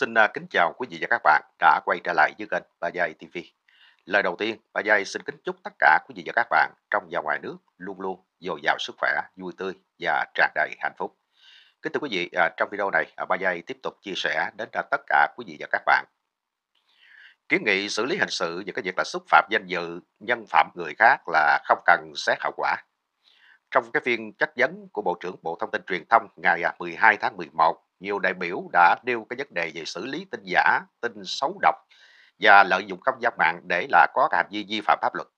Xin à, kính chào quý vị và các bạn đã quay trở lại với kênh Ba Giai TV. Lời đầu tiên, Ba Giai xin kính chúc tất cả quý vị và các bạn trong và ngoài nước luôn luôn dồi dào sức khỏe, vui tươi và tràn đầy hạnh phúc. Kính thưa quý vị, à, trong video này, à, Ba Giai tiếp tục chia sẻ đến tất cả quý vị và các bạn. Kiến nghị xử lý hình sự về cái việc là xúc phạm danh dự, nhân phẩm người khác là không cần xét hậu quả. Trong cái phiên chất vấn của Bộ trưởng Bộ Thông tin Truyền thông ngày 12 tháng 11 nhiều đại biểu đã nêu cái vấn đề về xử lý tin giả, tin xấu độc và lợi dụng không gian mạng để là có hành vi vi phạm pháp luật.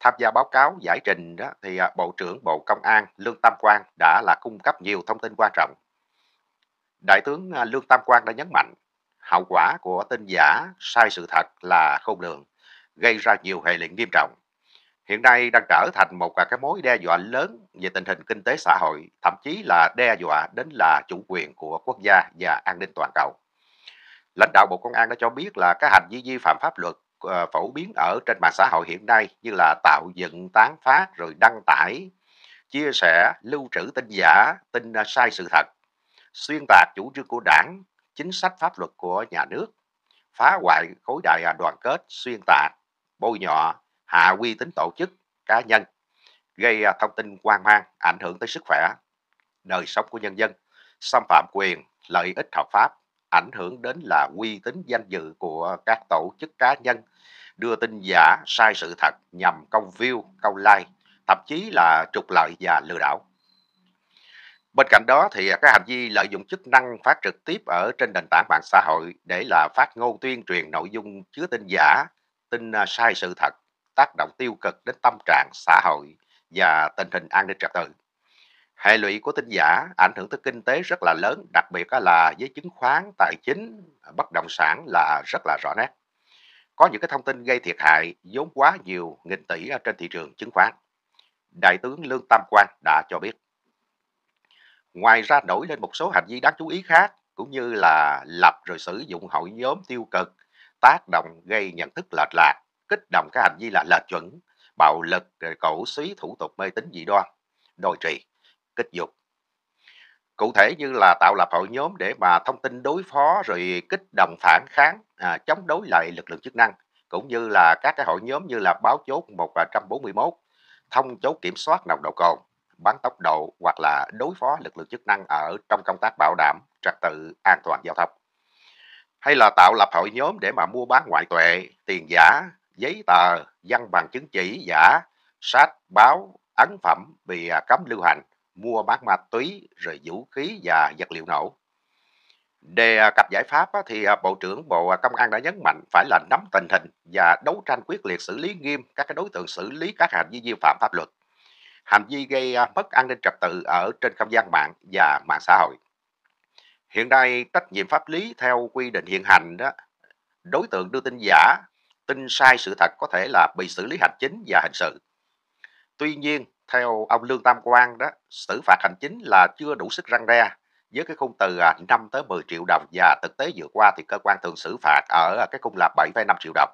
Tham gia báo cáo giải trình đó thì à, Bộ trưởng Bộ Công an Lương Tam Quang đã là cung cấp nhiều thông tin quan trọng. Đại tướng à, Lương Tam Quang đã nhấn mạnh hậu quả của tin giả sai sự thật là khôn lường, gây ra nhiều hệ lụy nghiêm trọng hiện nay đang trở thành một à, cái mối đe dọa lớn về tình hình kinh tế xã hội, thậm chí là đe dọa đến là chủ quyền của quốc gia và an ninh toàn cầu. Lãnh đạo Bộ Công an đã cho biết là các hành vi vi phạm pháp luật ờ, phổ biến ở trên mạng xã hội hiện nay như là tạo dựng, tán phát, rồi đăng tải, chia sẻ, lưu trữ tin giả, tin ờ, sai sự thật, xuyên tạc chủ trương của đảng, chính sách pháp luật của nhà nước, phá hoại khối đại à, đoàn kết, xuyên tạc, bôi nhọ, hạ uy tín tổ chức cá nhân gây à, thông tin hoang mang ảnh hưởng tới sức khỏe đời sống của nhân dân xâm phạm quyền lợi ích hợp pháp ảnh hưởng đến là uy tín danh dự của các tổ chức cá nhân đưa tin giả sai sự thật nhằm câu view câu like thậm chí là trục lợi và lừa đảo bên cạnh đó thì các hành vi lợi dụng chức năng phát trực tiếp ở trên nền tảng mạng xã hội để là phát ngôn tuyên truyền nội dung chứa tin giả tin à, sai sự thật tác động tiêu cực đến tâm trạng xã hội và tình hình an ninh trật tự. Hệ lụy của tin giả ảnh hưởng tới kinh tế rất là lớn, đặc biệt là với chứng khoán, tài chính, bất động sản là rất là rõ nét. Có những cái thông tin gây thiệt hại vốn quá nhiều nghìn tỷ ở trên thị trường chứng khoán. Đại tướng Lương Tam Quang đã cho biết. Ngoài ra nổi lên một số hành vi đáng chú ý khác, cũng như là lập rồi sử dụng hội nhóm tiêu cực, tác động gây nhận thức lệch lạc, kích động cái hành vi là lệch chuẩn bạo lực cổ suý thủ tục mê tín dị đoan đòi trì kích dục cụ thể như là tạo lập hội nhóm để mà thông tin đối phó rồi kích động phản kháng à, chống đối lại lực lượng chức năng cũng như là các cái hội nhóm như là báo chốt 141 à, thông chốt kiểm soát nồng độ cồn bắn tốc độ hoặc là đối phó lực lượng chức năng ở trong công tác bảo đảm trật tự an toàn giao thông hay là tạo lập hội nhóm để mà mua bán ngoại tệ tiền giả giấy tờ, văn bằng chứng chỉ giả, sách, báo, ấn phẩm bị à, cấm lưu hành, mua bán ma túy, rồi vũ khí và vật liệu nổ. Đề à, cập giải pháp thì à, Bộ trưởng Bộ Công an đã nhấn mạnh phải là nắm tình hình và đấu tranh quyết liệt xử lý nghiêm các đối tượng xử lý các hành vi vi phạm pháp luật, hành vi gây mất an ninh trật tự ở trên không gian mạng và mạng xã hội. Hiện nay trách nhiệm pháp lý theo quy định hiện hành đó, đối tượng đưa tin giả tin sai sự thật có thể là bị xử lý hành chính và hình sự. Tuy nhiên, theo ông Lương Tam Quang đó, xử phạt hành chính là chưa đủ sức răng đe. Với cái khung từ 5 à, tới 10 triệu đồng và thực tế vừa qua thì cơ quan thường xử phạt ở à, cái khung là 7,5 triệu đồng.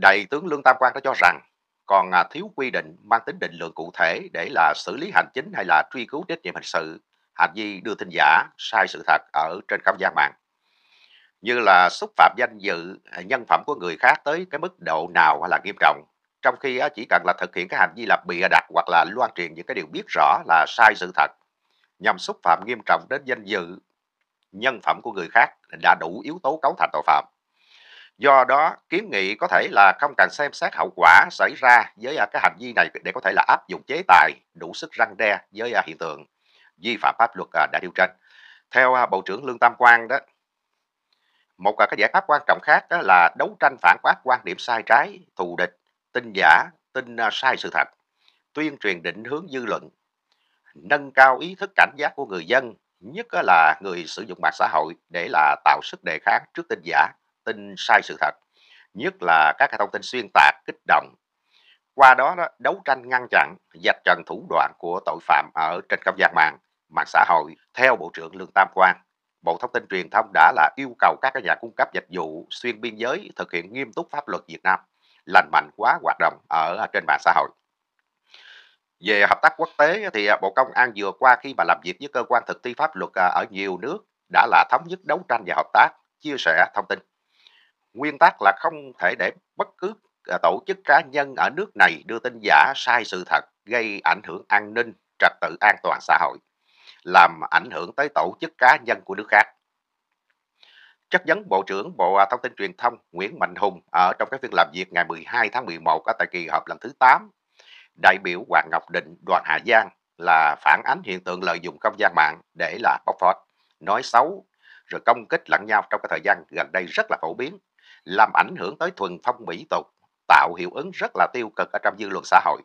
Đại tướng Lương Tam Quang đã cho rằng còn à, thiếu quy định mang tính định lượng cụ thể để là xử lý hành chính hay là truy cứu trách nhiệm hình sự hành vi đưa tin giả sai sự thật ở trên không gian mạng như là xúc phạm danh dự à, nhân phẩm của người khác tới cái mức độ nào là nghiêm trọng trong khi chỉ cần là thực hiện cái hành vi là bịa đặt hoặc là loan truyền những cái điều biết rõ là sai sự thật nhằm xúc phạm nghiêm trọng đến danh dự nhân phẩm của người khác đã đủ yếu tố cấu thành tội phạm do đó kiến nghị có thể là không cần xem xét hậu quả xảy ra với à, cái hành vi này để có thể là áp dụng chế tài đủ sức răng đe với à, hiện tượng vi phạm pháp luật đã điều trên theo bộ trưởng lương tam quang đó một là cái giải pháp quan trọng khác đó là đấu tranh phản bác quan điểm sai trái thù địch tin giả tin à, sai sự thật tuyên truyền định hướng dư luận nâng cao ý thức cảnh giác của người dân nhất là người sử dụng mạng xã hội để là tạo sức đề kháng trước tin giả tin sai sự thật nhất là các thông tin xuyên tạc kích động qua đó đấu tranh ngăn chặn dạch trần thủ đoạn của tội phạm ở trên không gian mạng mạng xã hội theo bộ trưởng lương tam quang Bộ Thông tin Truyền thông đã là yêu cầu các nhà cung cấp dịch vụ xuyên biên giới thực hiện nghiêm túc pháp luật Việt Nam, lành mạnh quá hoạt động ở trên mạng xã hội. Về hợp tác quốc tế thì Bộ Công an vừa qua khi mà làm việc với cơ quan thực thi pháp luật à, ở nhiều nước đã là thống nhất đấu tranh và hợp tác, chia sẻ thông tin. Nguyên tắc là không thể để bất cứ à, tổ chức cá nhân ở nước này đưa tin giả sai sự thật gây ảnh hưởng an ninh, trật tự an toàn xã hội làm ảnh hưởng tới tổ chức cá nhân của nước khác. Chất vấn Bộ trưởng Bộ Thông tin Truyền thông Nguyễn Mạnh Hùng ở trong các phiên làm việc ngày 12 tháng 11 tại kỳ họp lần thứ 8, đại biểu Hoàng Ngọc Định, Đoàn Hà Giang là phản ánh hiện tượng lợi dụng không gian mạng để là bóc phốt, nói xấu, rồi công kích lẫn nhau trong cái thời gian gần đây rất là phổ biến, làm ảnh hưởng tới thuần phong mỹ tục, tạo hiệu ứng rất là tiêu cực ở trong dư luận xã hội.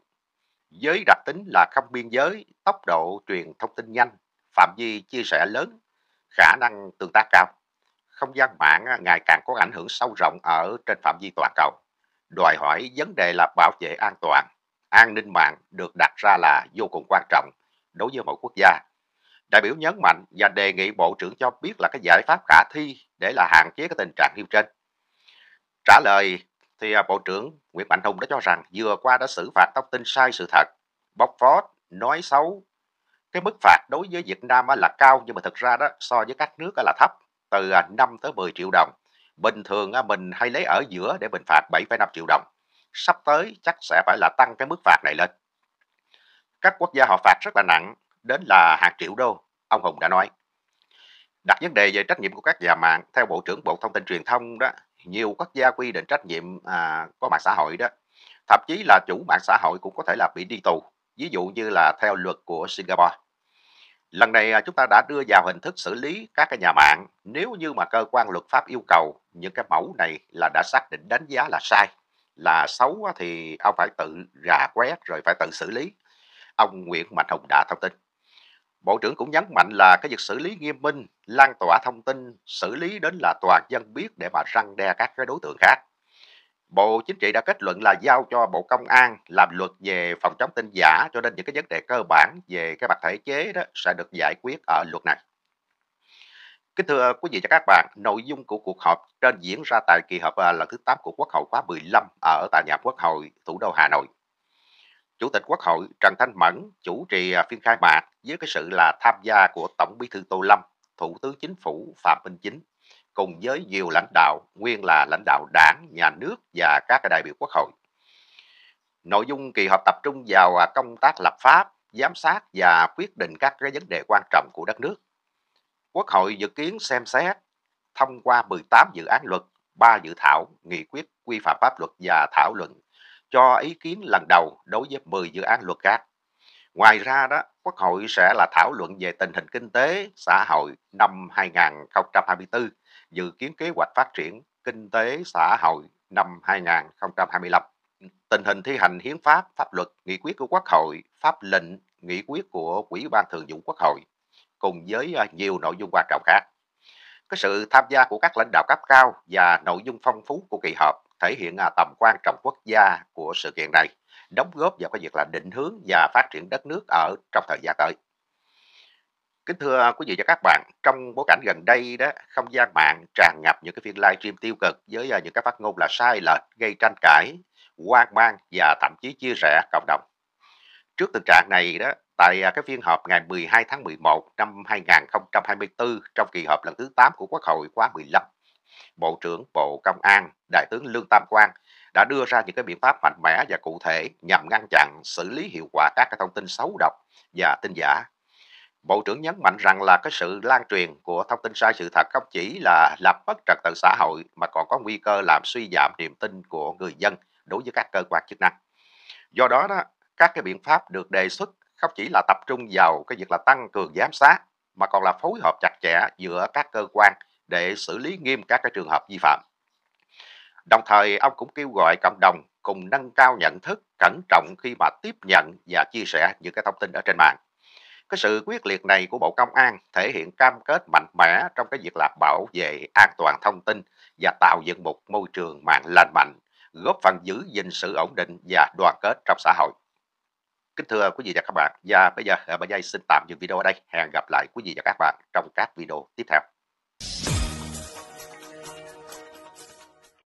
Giới đặc tính là không biên giới, tốc độ truyền thông tin nhanh, phạm vi chia sẻ lớn, khả năng tương tác cao. Không gian mạng à, ngày càng có ảnh hưởng sâu rộng ở trên phạm vi toàn cầu. Đòi hỏi vấn đề là bảo vệ an toàn, an ninh mạng được đặt ra là vô cùng quan trọng đối với mỗi quốc gia. Đại biểu nhấn mạnh và đề nghị Bộ trưởng cho biết là cái giải pháp khả thi để là hạn chế cái tình trạng nêu trên. Trả lời thì à, Bộ trưởng Nguyễn Mạnh Hùng đã cho rằng vừa qua đã xử phạt thông tin sai sự thật, bóc phốt, nói xấu, cái mức phạt đối với Việt Nam là cao nhưng mà thực ra đó so với các nước là thấp từ 5 à, tới 10 triệu đồng bình thường mình hay lấy ở giữa để mình phạt 7,5 triệu đồng sắp tới chắc sẽ phải là tăng cái mức phạt này lên các quốc gia họ phạt rất là nặng đến là hàng triệu đô ông Hùng đã nói đặt vấn đề về trách nhiệm của các nhà mạng theo bộ trưởng bộ thông tin truyền thông đó nhiều quốc gia quy định trách nhiệm à, có mạng xã hội đó thậm chí là chủ mạng xã hội cũng có thể là bị đi tù ví dụ như là theo luật của Singapore. Lần này à, chúng ta đã đưa vào hình thức xử lý các cái nhà mạng nếu như mà cơ quan luật pháp yêu cầu những cái mẫu này là đã xác định đánh giá là sai, là xấu thì ông phải tự rà quét rồi phải tự xử lý. Ông Nguyễn Mạnh Hùng đã thông tin. Bộ trưởng cũng nhấn mạnh là cái việc xử lý nghiêm minh, lan tỏa thông tin, xử lý đến là toàn dân biết để mà răng đe các cái đối tượng khác. Bộ Chính trị đã kết luận là giao cho Bộ Công an làm luật về phòng chống tin giả cho nên những cái vấn đề cơ bản về cái mặt thể chế đó sẽ được giải quyết ở luật này. Kính thưa quý vị và các bạn, nội dung của cuộc họp trên diễn ra tại kỳ họp à, lần thứ 8 của Quốc hội khóa 15 ở tại nhà Quốc hội thủ đô Hà Nội. Chủ tịch Quốc hội Trần Thanh Mẫn chủ trì à, phiên khai mạc với cái sự là tham gia của Tổng Bí thư Tô Lâm, Thủ tướng Chính phủ Phạm Minh Chính, cùng với nhiều lãnh đạo, nguyên là lãnh đạo đảng, nhà nước và các đại biểu quốc hội. Nội dung kỳ họp tập trung vào à, công tác lập pháp, giám sát và quyết định các cái vấn đề quan trọng của đất nước. Quốc hội dự kiến xem xét thông qua 18 dự án luật, 3 dự thảo, nghị quyết, quy phạm pháp luật và thảo luận cho ý kiến lần đầu đối với 10 dự án luật khác. Ngoài ra đó, Quốc hội sẽ là thảo luận về tình hình kinh tế, xã hội năm 2024, dự kiến kế hoạch phát triển kinh tế xã hội năm 2025, tình hình thi hành hiến pháp, pháp luật, nghị quyết của Quốc hội, pháp lệnh, nghị quyết của Ủy ban Thường vụ Quốc hội, cùng với à, nhiều nội dung quan trọng khác. có sự tham gia của các lãnh đạo cấp cao và nội dung phong phú của kỳ họp thể hiện à, tầm quan trọng quốc gia của sự kiện này đóng góp vào cái việc là định hướng và phát triển đất nước ở trong thời gian tới. Kính thưa quý vị và các bạn, trong bối cảnh gần đây đó, không gian mạng tràn ngập những cái phiên livestream tiêu cực với à, những cái phát ngôn là sai lệch, gây tranh cãi, hoang mang và thậm chí chia rẽ cộng đồng. Trước tình trạng này đó, tại à, cái phiên họp ngày 12 tháng 11 năm 2024 trong kỳ họp lần thứ 8 của Quốc hội khóa 15, Bộ trưởng Bộ Công an, Đại tướng Lương Tam Quang đã đưa ra những cái biện pháp mạnh mẽ và cụ thể nhằm ngăn chặn xử lý hiệu quả các cái thông tin xấu độc và tin giả. Bộ trưởng nhấn mạnh rằng là cái sự lan truyền của thông tin sai sự thật không chỉ là làm bất trật tự xã hội mà còn có nguy cơ làm suy giảm niềm tin của người dân đối với các cơ quan chức năng. Do đó, đó các cái biện pháp được đề xuất không chỉ là tập trung vào cái việc là tăng cường giám sát mà còn là phối hợp chặt chẽ giữa các cơ quan để xử lý nghiêm các cái trường hợp vi phạm. Đồng thời, ông cũng kêu gọi cộng đồng cùng nâng cao nhận thức, cẩn trọng khi mà tiếp nhận và chia sẻ những cái thông tin ở trên mạng. Cái sự quyết liệt này của Bộ Công an thể hiện cam kết mạnh mẽ trong cái việc là bảo vệ an toàn thông tin và tạo dựng một môi trường mạng lành mạnh, góp phần giữ gìn sự ổn định và đoàn kết trong xã hội. Kính thưa quý vị và các bạn, và bây giờ bà Dây xin tạm dừng video ở đây. Hẹn gặp lại quý vị và các bạn trong các video tiếp theo.